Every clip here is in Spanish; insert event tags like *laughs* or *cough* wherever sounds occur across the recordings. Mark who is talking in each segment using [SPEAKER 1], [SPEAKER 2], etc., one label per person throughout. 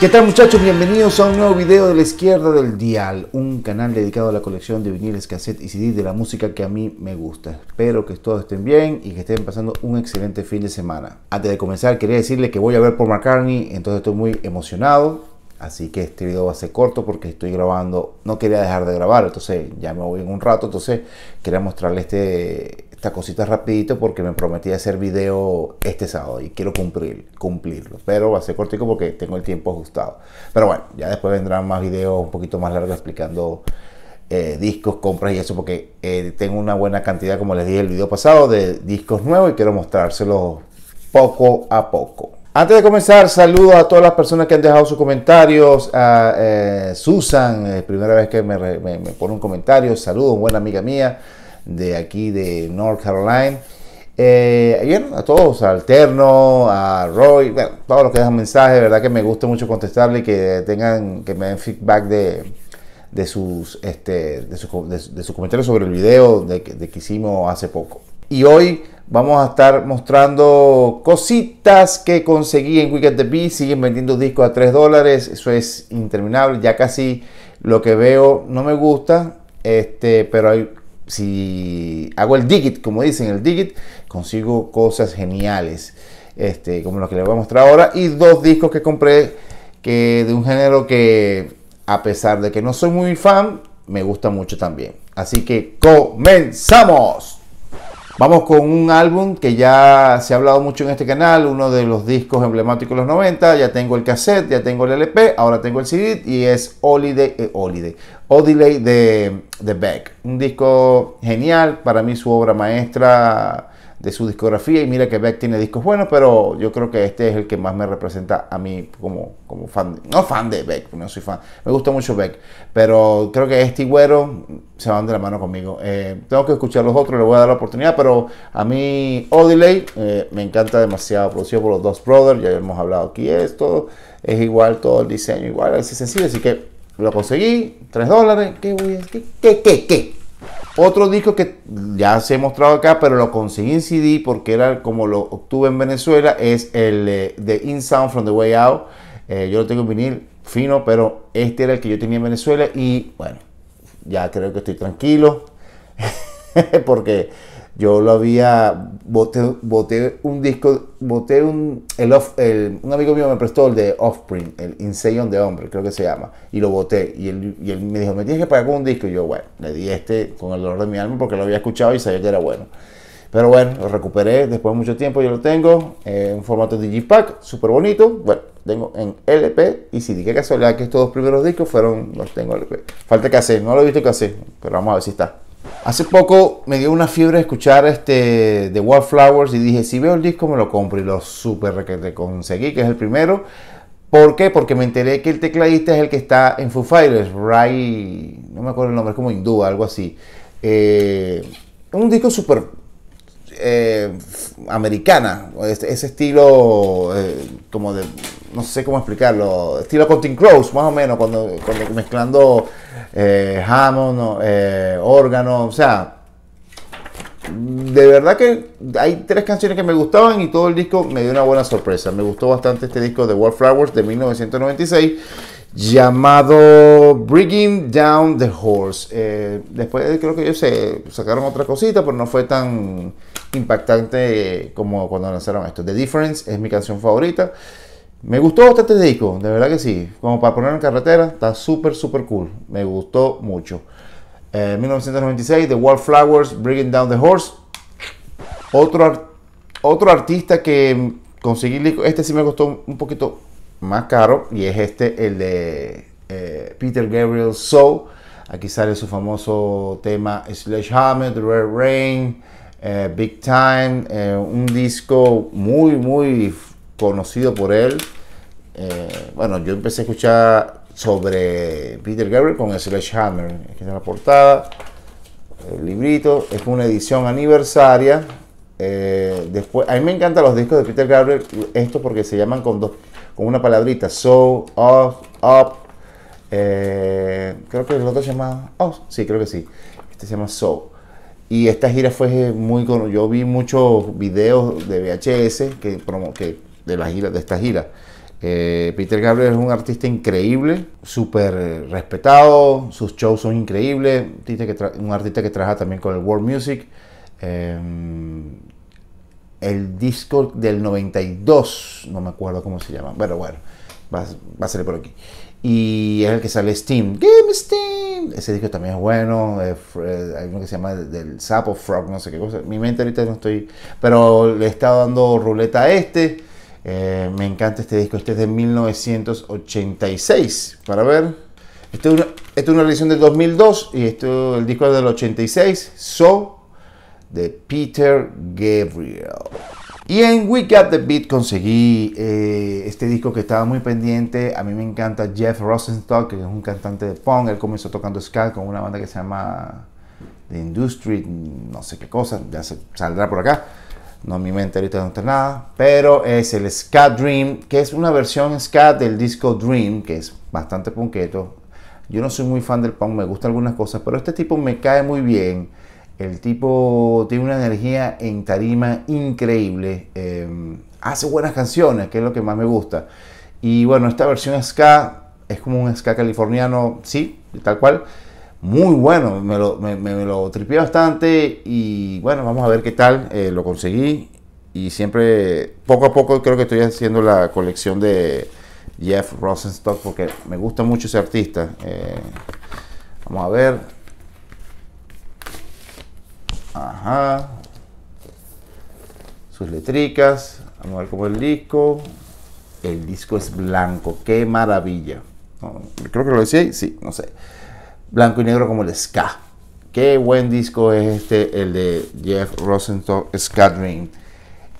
[SPEAKER 1] ¿Qué tal muchachos? Bienvenidos a un nuevo video de la izquierda del dial, un canal dedicado a la colección de viniles, cassette y CD de la música que a mí me gusta. Espero que todos estén bien y que estén pasando un excelente fin de semana. Antes de comenzar quería decirles que voy a ver por McCartney, entonces estoy muy emocionado, así que este video va a ser corto porque estoy grabando, no quería dejar de grabar, entonces ya me voy en un rato, entonces quería mostrarles este cositas cosita rapidito porque me prometí hacer video este sábado y quiero cumplir, cumplirlo. Pero va a ser cortico porque tengo el tiempo ajustado. Pero bueno, ya después vendrán más videos un poquito más largos explicando eh, discos, compras y eso porque eh, tengo una buena cantidad, como les dije el video pasado, de discos nuevos y quiero mostrárselos poco a poco. Antes de comenzar, saludo a todas las personas que han dejado sus comentarios. A eh, Susan, primera vez que me, me pone un comentario. Saludos, buena amiga mía de aquí de North Carolina. Eh, a todos, a Alterno, a Roy, bueno, todos los que dejan mensajes, verdad que me gusta mucho contestarle y que tengan, que me den feedback de, de sus, este, de comentarios sobre el video de, que hicimos hace poco. Y hoy vamos a estar mostrando cositas que conseguí en Wicked the Bee. Siguen vendiendo discos a 3 dólares, eso es interminable. Ya casi lo que veo no me gusta, este, pero hay si hago el digit, como dicen, el digit, consigo cosas geniales, este, como lo que les voy a mostrar ahora, y dos discos que compré que de un género que, a pesar de que no soy muy fan, me gusta mucho también. Así que comenzamos. Vamos con un álbum que ya se ha hablado mucho en este canal, uno de los discos emblemáticos de los 90. Ya tengo el cassette, ya tengo el LP, ahora tengo el CD y es Holiday, eh, Holiday, Holiday de, The Beck. Un disco genial, para mí su obra maestra de su discografía y mira que Beck tiene discos buenos, pero yo creo que este es el que más me representa a mí como, como fan, no fan de Beck, no soy fan, me gusta mucho Beck, pero creo que este y Güero se van de la mano conmigo. Eh, tengo que escuchar los otros, le voy a dar la oportunidad, pero a mí Odiley eh, me encanta demasiado, producido por los dos brothers, ya hemos hablado aquí esto, es igual todo el diseño, igual, así sencillo, así que lo conseguí, 3 dólares, ¿qué voy qué, qué? Otro disco que ya se ha mostrado acá, pero lo conseguí en CD porque era como lo obtuve en Venezuela, es el eh, de In Sound From The Way Out. Eh, yo lo tengo en vinil fino, pero este era el que yo tenía en Venezuela y bueno, ya creo que estoy tranquilo *laughs* porque yo lo había, boté, boté un disco, boté un, un amigo mío me prestó el de Offspring, el Insane de Hombre, creo que se llama, y lo boté, y él, y me dijo, me tienes que pagar con un disco, y yo, bueno, le di este con el dolor de mi alma porque lo había escuchado y sabía que era bueno. Pero bueno, lo recuperé después de mucho tiempo, yo lo tengo eh, en formato Digipack, súper bonito. Bueno, tengo en LP y si CD. que casualidad que estos dos primeros discos fueron, los tengo en LP. Falta que hacer, no lo he visto que hacer, pero vamos a ver si está. Hace poco me dio una fiebre escuchar este de Wildflowers y dije, si veo el disco me lo compro y lo super que conseguí, que es el primero. ¿Por qué? Porque me enteré que el tecladista es el que está en Foo Fighters, Ray, no me acuerdo el nombre, es como hindú, algo así. Eh, un disco súper eh, americana, este, ese, estilo eh, como de, no sé cómo explicarlo, estilo Counting Crows, más o menos, cuando, mezclando eh, Hammond, eh, órgano, o sea, de verdad que hay tres canciones que me gustaban y todo el disco me dio una buena sorpresa. Me gustó bastante este disco de Wallflowers de 1996 llamado Bringing Down the Horse. Eh, después creo que ellos sacaron otra cosita, pero no fue tan impactante como cuando lanzaron esto. The Difference es mi canción favorita. Me gustó este disco, de verdad que sí. Como para poner en carretera, está súper, súper cool. Me gustó mucho. 1996, eh, The Wallflowers, Bringing Down the Horse. Otro, otro artista que conseguí, este sí me costó un poquito más caro y es este, el de eh, Peter Gabriel Soul. Aquí sale su famoso tema Sledgehammer, Red Rain, eh, Big Time, eh, un disco muy, muy conocido por él. bueno, yo empecé a escuchar sobre Peter Gabriel con Sledgehammer. Aquí está la portada, el librito, es una edición aniversaria. después, a mí me encantan los discos de Peter Gabriel, esto porque se llaman con dos con una palabrita, so, off, up. Eh, creo que el otro se llama Oh, sí, creo que sí. Este se llama so. Y esta gira fue muy Yo vi muchos videos de VHS que, de, de esta gira. Eh, Peter Gabriel es un artista increíble, súper respetado, sus shows son increíbles, un artista que, un artista que trabaja también con el World Music. Em, el disco del 92, no me acuerdo cómo se llama, pero bueno, va, a salir por aquí. Y es el que sale Steam. Game Steam. Ese disco también es bueno. Eh, eh, hay uno que se llama Del Sapo Frog, no sé qué cosa. Mi mente ahorita no estoy. Pero le he estado dando ruleta a este. Eh, me encanta este disco. Este es de 1986. Para ver. Este es una, este es una edición del 2002 y esto, el disco es del 86. So de Peter Gabriel. Y en We Got The Beat conseguí eh, este disco que estaba muy pendiente. A mí me encanta Jeff Rosenstock, que es un cantante de punk. Él comenzó tocando ska con una banda que se llama The Industry, no sé qué cosa, ya se, saldrá por acá. No, mi mente ahorita no está nada. Pero es el Ska Dream, que es una versión Ska del disco Dream, que es bastante punketo. Yo no soy muy fan del punk, me gustan algunas cosas, pero este tipo me cae muy bien. El tipo tiene una energía en tarima increíble. Em, hace buenas canciones, que es lo que más me gusta. Y bueno, esta versión ska es como un ska californiano, sí, tal cual. Muy bueno, me lo, me, tripié bastante y bueno, vamos a ver qué tal. Eh, lo conseguí y siempre, poco a poco, creo que estoy haciendo la colección de Jeff Rosenstock porque me gusta mucho ese artista. Eh, vamos a ver. Ajá. Sus letricas. Vamos a ver cómo el disco. El disco es blanco. Qué maravilla. creo que lo decía. Sí, no sé. Blanco y negro como el ska. Qué buen disco es este, el de Jeff Rosenthal, Ska Dream.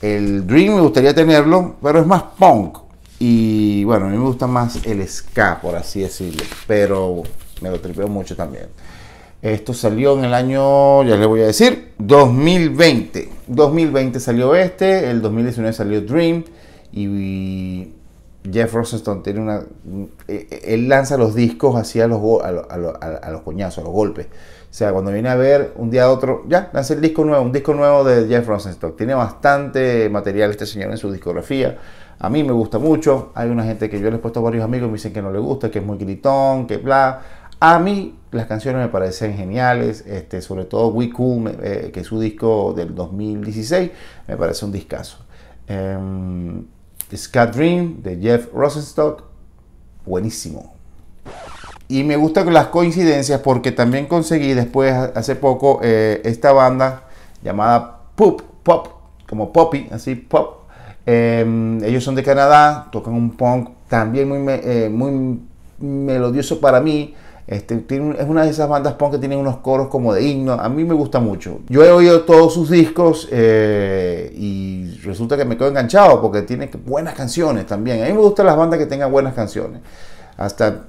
[SPEAKER 1] El Dream me gustaría tenerlo, pero es más punk. Y bueno, a mí me gusta más el ska, por así decirlo. Pero me lo tripeo mucho también. Esto salió en el año, ya les voy a decir, 2020. 2020 salió este, el 2019 salió Dream y Jeff Rosenstone tiene una... Eh, eh, él lanza los discos así a los, a, a, los, coñazos, a los golpes. O sea, cuando viene a ver un día a otro, ya, lanza el disco nuevo, un disco nuevo de Jeff Rosenstock. Tiene bastante material este señor en su discografía. A mí me gusta mucho. Hay una gente que yo les he puesto a varios amigos y me dicen que no le gusta, que es muy gritón, que bla. A mí las canciones me parecen geniales, este, sobre todo We Cool, eh, que es su disco del 2016, me parece un discazo. Um, em, Scat Dream de Jeff Rosenstock, buenísimo. Y me gustan las coincidencias porque también conseguí después, hace poco, eh, esta banda llamada Poop, Pop, como Poppy, así Pop. Em, ellos son de Canadá, tocan un punk también muy, eh, muy melodioso para mí este, es una de esas bandas punk que tienen unos coros como de himno. A mí me gusta mucho. Yo he oído todos sus discos eh, y resulta que me quedo enganchado porque tiene buenas canciones también. A mí me gustan las bandas que tengan buenas canciones. Hasta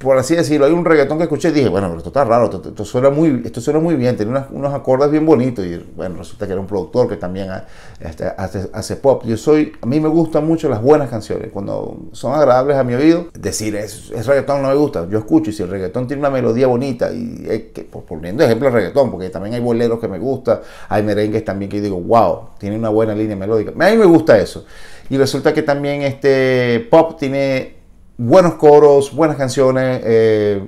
[SPEAKER 1] por así decirlo, hay un reggaetón que escuché y dije, bueno, pero esto está raro, esto, suena, muy, esto suena muy bien, tiene unos acordes bien bonitos y bueno, resulta que era un productor que también ah, este, hace, pop. Yo soy, a mí me gustan mucho las buenas canciones, cuando son agradables a mi oído, decir, es, es reggaetón no me gusta, yo escucho y si el reggaetón tiene una melodía bonita, y eh, pues, poniendo ejemplo el reggaetón, porque también hay boleros que me gustan, hay merengues también que digo, wow, tiene una buena línea melódica, a mí me gusta eso. Y resulta que también este pop tiene buenos coros, buenas canciones, eh,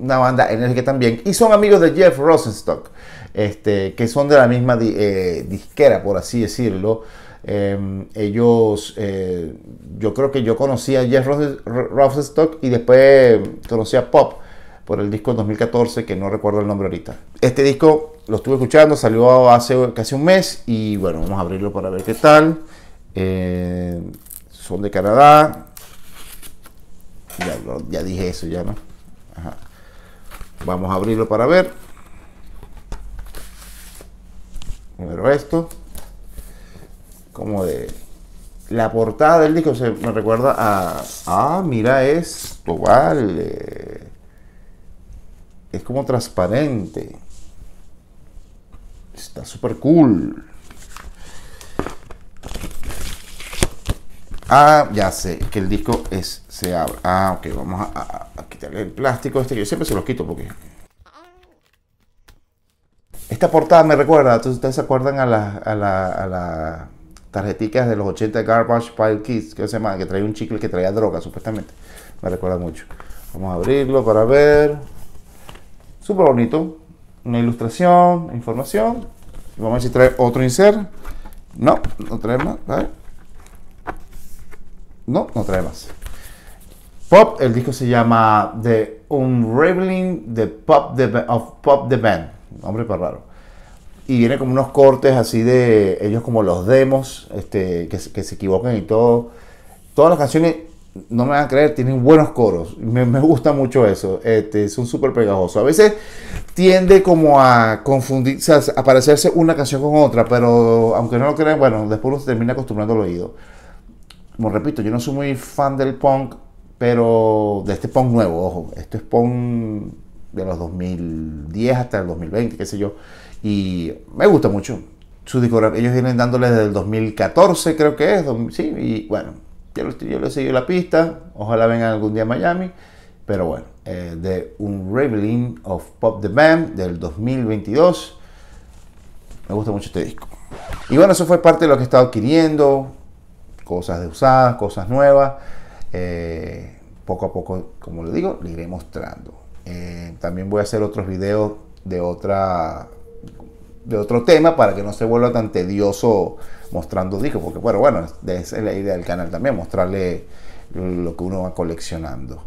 [SPEAKER 1] una banda que también. Y son amigos de Jeff Rosenstock, este, que son de la misma eh, disquera, por así decirlo. Em, ellos, eh, yo creo que yo conocí a Jeff Rosenstock y después conocí a Pop por el disco 2014, que no recuerdo el nombre ahorita. Este disco lo estuve escuchando, salió hace casi un mes y bueno, vamos a abrirlo para ver qué tal. son de Canadá, ya, dije eso, ya no. Vamos a abrirlo para ver. El esto. Como de... La portada del disco se me recuerda a... Ah, mira esto, vale. Es como transparente. Está súper cool. Ah, ya sé, que el disco es, se abre. Ah, ok, vamos a, quitarle el plástico este, yo siempre se los quito porque... Esta portada me recuerda, ustedes se acuerdan a las a la, a la tarjeticas de los 80 Garbage Pile Kids, que se llama, que traía un chicle que traía droga, supuestamente. Me recuerda mucho. Vamos a abrirlo para ver. Súper bonito. Una ilustración, información. Vamos a ver si trae otro insert. No, no trae más. No, no trae más. Pop, el disco se llama The Unraveling the Pop of Pop the Band. Nombre para raro. Y viene como unos cortes así de ellos como los demos, este, que, se equivocan y todo. Todas las canciones, no me van a creer, tienen buenos coros. Me, gusta mucho eso. Este, son súper pegajosos. A veces tiende como a Confundirse, a parecerse una canción con otra, pero aunque no lo crean, bueno, después uno se termina acostumbrando al oído como repito, yo no soy muy fan del punk, pero de este punk nuevo, ojo, esto es punk de los 2010 hasta el 2020, qué sé yo, y me gusta mucho. Su discografía, ellos vienen dándole desde el 2014, creo que es, sí, y bueno, yo, yo les sigo la pista, ojalá vengan algún día a Miami, pero bueno, eh, de un Reveling of Pop the Band del 2022, me gusta mucho este disco. Y bueno, eso fue parte de lo que he estado adquiriendo, cosas de usadas, cosas nuevas. Eh, poco a poco, como le digo, le iré mostrando. Eh, también voy a hacer otros videos de otra de otro tema para que no se vuelva tan tedioso mostrando discos, porque bueno, bueno, esa es la idea del canal también, mostrarle lo que uno va coleccionando.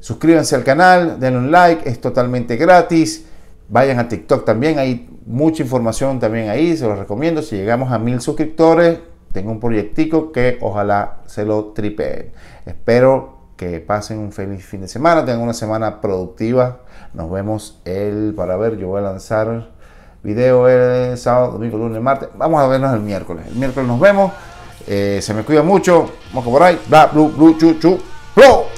[SPEAKER 1] Suscríbanse al canal, denle un like, es totalmente gratis. Vayan a TikTok también, hay mucha información también ahí, se los recomiendo. Si llegamos a mil suscriptores, tengo un proyectico que ojalá se lo tripeen. Espero que pasen un feliz fin de semana, tengan una semana productiva. Nos vemos el, para ver, yo voy a lanzar video el sábado, domingo, lunes, martes. Vamos a vernos el miércoles. El miércoles nos vemos. Eh, se me cuida mucho. Vamos por ahí. Bla, blu, blu, chu, chu, blu.